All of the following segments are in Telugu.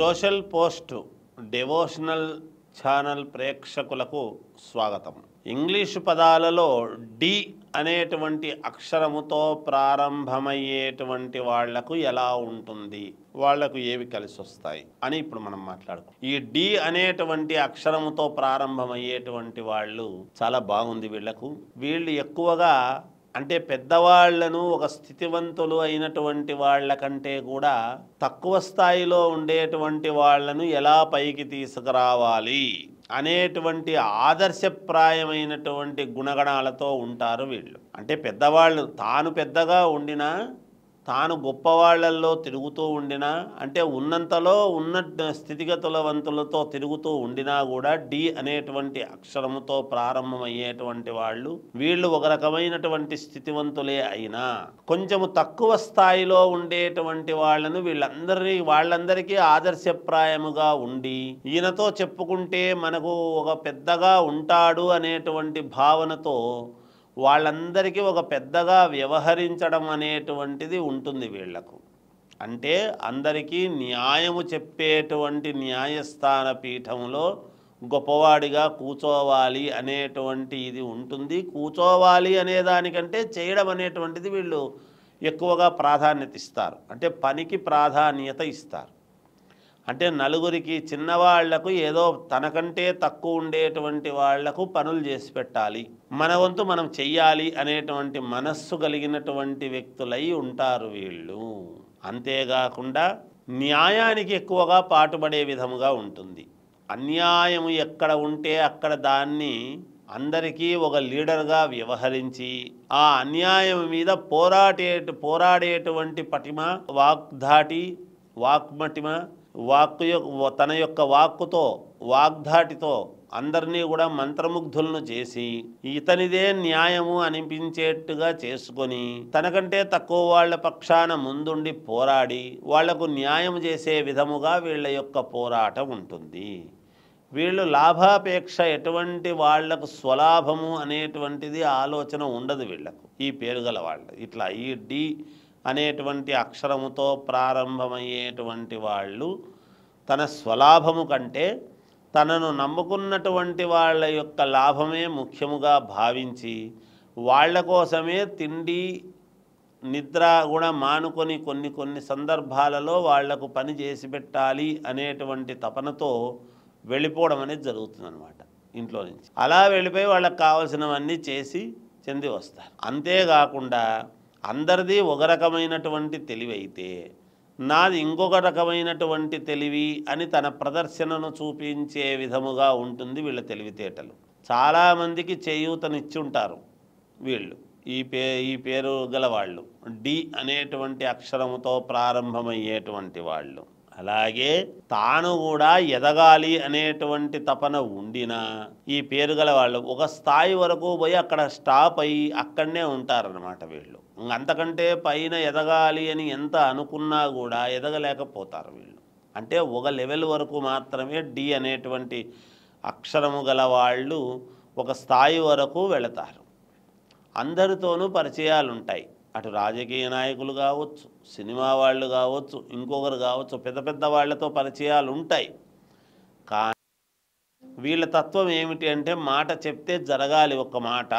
సోషల్ పోస్ట్ డివోషనల్ ఛానల్ ప్రేక్షకులకు స్వాగతం ఇంగ్లీషు పదాలలో డి అనేటువంటి అక్షరముతో ప్రారంభమయ్యేటువంటి వాళ్లకు ఎలా ఉంటుంది వాళ్లకు ఏవి కలిసి వస్తాయి అని ఇప్పుడు మనం మాట్లాడుకో ఈ డి అనేటువంటి అక్షరముతో ప్రారంభమయ్యేటువంటి వాళ్ళు చాలా బాగుంది వీళ్లకు వీళ్ళు ఎక్కువగా అంటే పెద్దవాళ్లను ఒక స్థితివంతులు అయినటువంటి వాళ్ళకంటే కూడా తక్కువ స్థాయిలో ఉండేటువంటి వాళ్లను ఎలా పైకి తీసుకురావాలి అనేటువంటి ఆదర్శప్రాయమైనటువంటి గుణగణాలతో ఉంటారు వీళ్ళు అంటే పెద్దవాళ్ళు తాను పెద్దగా ఉండినా తాను గొప్పవాళ్లల్లో తిరుగుతూ ఉండినా అంటే ఉన్నంతలో ఉన్న స్థితిగతుల వంతులతో తిరుగుతూ ఉండినా కూడా డి అనేటువంటి అక్షరముతో ప్రారంభమయ్యేటువంటి వాళ్ళు వీళ్ళు ఒక రకమైనటువంటి స్థితివంతులే అయినా కొంచెము తక్కువ స్థాయిలో ఉండేటువంటి వాళ్ళను వీళ్ళందరి వాళ్ళందరికీ ఆదర్శప్రాయముగా ఉండి ఈయనతో చెప్పుకుంటే మనకు ఒక పెద్దగా ఉంటాడు అనేటువంటి భావనతో వాళ్ళందరికీ ఒక పెద్దగా వ్యవహరించడం అనేటువంటిది ఉంటుంది వీళ్లకు అంటే అందరికీ న్యాయము చెప్పేటువంటి న్యాయస్థాన పీఠంలో గొప్పవాడిగా కూర్చోవాలి అనేటువంటి ఇది ఉంటుంది కూర్చోవాలి అనే దానికంటే చేయడం అనేటువంటిది వీళ్ళు ఎక్కువగా ప్రాధాన్యత ఇస్తారు అంటే పనికి ప్రాధాన్యత ఇస్తారు అంటే నలుగురికి చిన్నవాళ్లకు ఏదో తనకంటే తక్కువ ఉండేటువంటి వాళ్లకు పనులు చేసి పెట్టాలి మన వంతు మనం చెయ్యాలి అనేటువంటి మనస్సు కలిగినటువంటి వ్యక్తులై ఉంటారు వీళ్ళు అంతేకాకుండా న్యాయానికి ఎక్కువగా పాటుపడే విధముగా ఉంటుంది అన్యాయము ఎక్కడ ఉంటే అక్కడ దాన్ని అందరికీ ఒక లీడర్గా వ్యవహరించి ఆ అన్యాయం మీద పోరాటే పోరాడేటువంటి పటిమ వాగ్ధాటి వాక్మటిమ వాక్కు తన యొక్క వాక్కుతో వాగ్ధాటితో అందరినీ కూడా మంత్రముగ్ధులను చేసి ఇతనిదే న్యాయము అనిపించేట్టుగా చేసుకొని తనకంటే తక్కువ వాళ్ళ పక్షాన ముందుండి పోరాడి వాళ్లకు న్యాయం చేసే విధముగా వీళ్ళ యొక్క పోరాటం ఉంటుంది వీళ్ళు లాభాపేక్ష ఎటువంటి వాళ్లకు స్వలాభము అనేటువంటిది ఆలోచన ఉండదు వీళ్లకు ఈ పేరుగల వాళ్ళ ఇట్లా ఈ డి అనేటువంటి అక్షరముతో ప్రారంభమయ్యేటువంటి వాళ్ళు తన స్వలాభము కంటే తనను నమ్ముకున్నటువంటి వాళ్ళ యొక్క లాభమే ముఖ్యముగా భావించి వాళ్ళ కోసమే తిండి నిద్ర కూడా మానుకొని కొన్ని కొన్ని సందర్భాలలో వాళ్లకు పని చేసి పెట్టాలి అనేటువంటి తపనతో వెళ్ళిపోవడం అనేది జరుగుతుందనమాట ఇంట్లో నుంచి అలా వెళ్ళిపోయి వాళ్ళకి కావలసినవన్నీ చేసి చెంది వస్తారు అంతేకాకుండా అందరిది ఒక రకమైనటువంటి తెలివైతే నాది ఇంకొక రకమైనటువంటి తెలివి అని తన ప్రదర్శనను చూపించే విధముగా ఉంటుంది వీళ్ళ తెలివితేటలు చాలామందికి చేయూతనిచ్చుంటారు వీళ్ళు ఈ పే ఈ పేరు గల వాళ్ళు డి అనేటువంటి అక్షరముతో ప్రారంభమయ్యేటువంటి వాళ్ళు అలాగే తాను కూడా ఎదగాలి అనేటువంటి తపన ఉండినా ఈ పేరు గల వాళ్ళు ఒక స్థాయి వరకు పోయి అక్కడ స్టాప్ అయ్యి అక్కడనే ఉంటారనమాట వీళ్ళు అంతకంటే పైన ఎదగాలి అని ఎంత అనుకున్నా కూడా ఎదగలేకపోతారు వీళ్ళు అంటే ఒక లెవెల్ వరకు మాత్రమే డి అనేటువంటి అక్షరము గల వాళ్ళు ఒక స్థాయి వరకు వెళతారు అందరితోనూ పరిచయాలు ఉంటాయి అటు రాజకీయ నాయకులు కావచ్చు సినిమా వాళ్ళు కావచ్చు ఇంకొకరు కావచ్చు పెద్ద పెద్ద వాళ్ళతో పరిచయాలు ఉంటాయి కానీ వీళ్ళ తత్వం ఏమిటి అంటే మాట చెప్తే జరగాలి ఒక మాట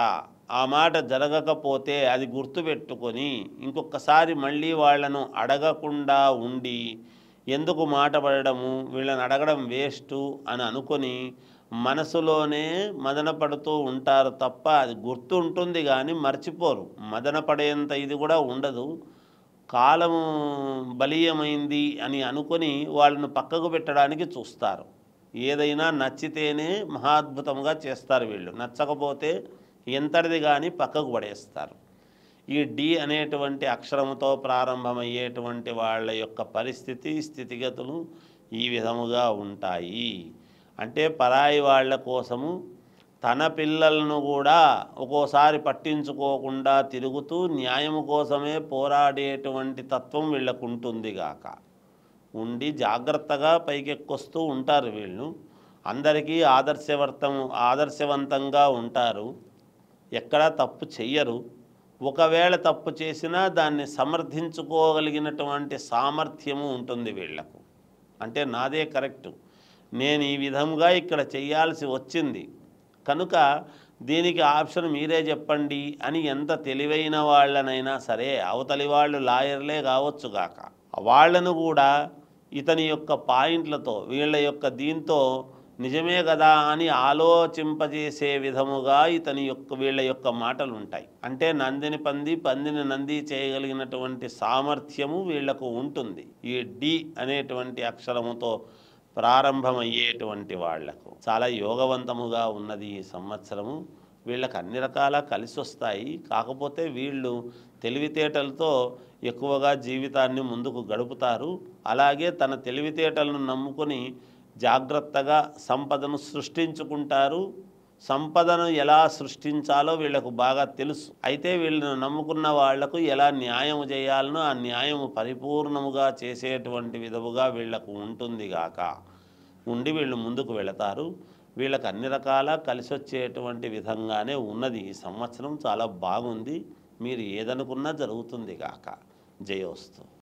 ఆ మాట జరగకపోతే అది గుర్తుపెట్టుకొని ఇంకొకసారి మళ్ళీ వాళ్లను అడగకుండా ఉండి ఎందుకు మాట పడడము వీళ్ళని అడగడం వేస్టు అని అనుకొని మనసులోనే మదన పడుతూ ఉంటారు తప్ప అది గుర్తు ఉంటుంది కానీ మర్చిపోరు మదన పడేంత ఇది కూడా ఉండదు కాలం బలీయమైంది అని అనుకొని వాళ్ళను పక్కకు పెట్టడానికి చూస్తారు ఏదైనా నచ్చితేనే మహాద్భుతంగా చేస్తారు వీళ్ళు నచ్చకపోతే ఎంతటిది కానీ పక్కకు పడేస్తారు ఈ డి అనేటువంటి అక్షరముతో ప్రారంభమయ్యేటువంటి వాళ్ళ యొక్క పరిస్థితి స్థితిగతులు ఈ విధముగా ఉంటాయి అంటే పరాయి వాళ్ళ కోసము తన పిల్లలను కూడా ఒక్కోసారి పట్టించుకోకుండా తిరుగుతూ న్యాయం కోసమే పోరాడేటువంటి తత్వం వీళ్ళకు ఉంటుంది గాక ఉండి జాగ్రత్తగా పైకెక్కొస్తూ ఉంటారు వీళ్ళు అందరికీ ఆదర్శవర్తం ఆదర్శవంతంగా ఉంటారు ఎక్కడా తప్పు చెయ్యరు ఒకవేళ తప్పు చేసినా దాన్ని సమర్థించుకోగలిగినటువంటి సామర్థ్యము ఉంటుంది వీళ్లకు అంటే నాదే కరెక్టు నేను ఈ విధంగా ఇక్కడ చేయాల్సి వచ్చింది కనుక దీనికి ఆప్షన్ మీరే చెప్పండి అని ఎంత తెలివైన వాళ్ళనైనా సరే అవతలి వాళ్ళు లాయర్లే కావచ్చుగాక వాళ్ళను కూడా ఇతని యొక్క పాయింట్లతో వీళ్ళ యొక్క దీంతో నిజమే కదా అని ఆలోచింపజేసే విధముగా ఇతని యొక్క వీళ్ళ యొక్క మాటలు ఉంటాయి అంటే నందిని పంది పందిని నంది చేయగలిగినటువంటి సామర్థ్యము వీళ్లకు ఉంటుంది ఈ డి అనేటువంటి అక్షరముతో ప్రారంభమయ్యేటువంటి వాళ్లకు చాలా యోగవంతముగా ఉన్నది ఈ సంవత్సరము వీళ్ళకి అన్ని రకాల కలిసి వస్తాయి కాకపోతే వీళ్ళు తెలివితేటలతో ఎక్కువగా జీవితాన్ని ముందుకు గడుపుతారు అలాగే తన తెలివితేటలను నమ్ముకొని జాగ్రత్తగా సంపదను సృష్టించుకుంటారు సంపదను ఎలా సృష్టించాలో వీళ్లకు బాగా తెలుసు అయితే వీళ్ళను నమ్ముకున్న వాళ్లకు ఎలా న్యాయము చేయాలనో ఆ న్యాయము పరిపూర్ణముగా చేసేటువంటి విధముగా వీళ్లకు ఉంటుంది గాక ఉండి వీళ్ళు ముందుకు వెళతారు వీళ్ళకు అన్ని రకాల కలిసి వచ్చేటువంటి విధంగానే ఉన్నది ఈ సంవత్సరం చాలా బాగుంది మీరు ఏదనుకున్నా జరుగుతుంది గాక జయోస్తు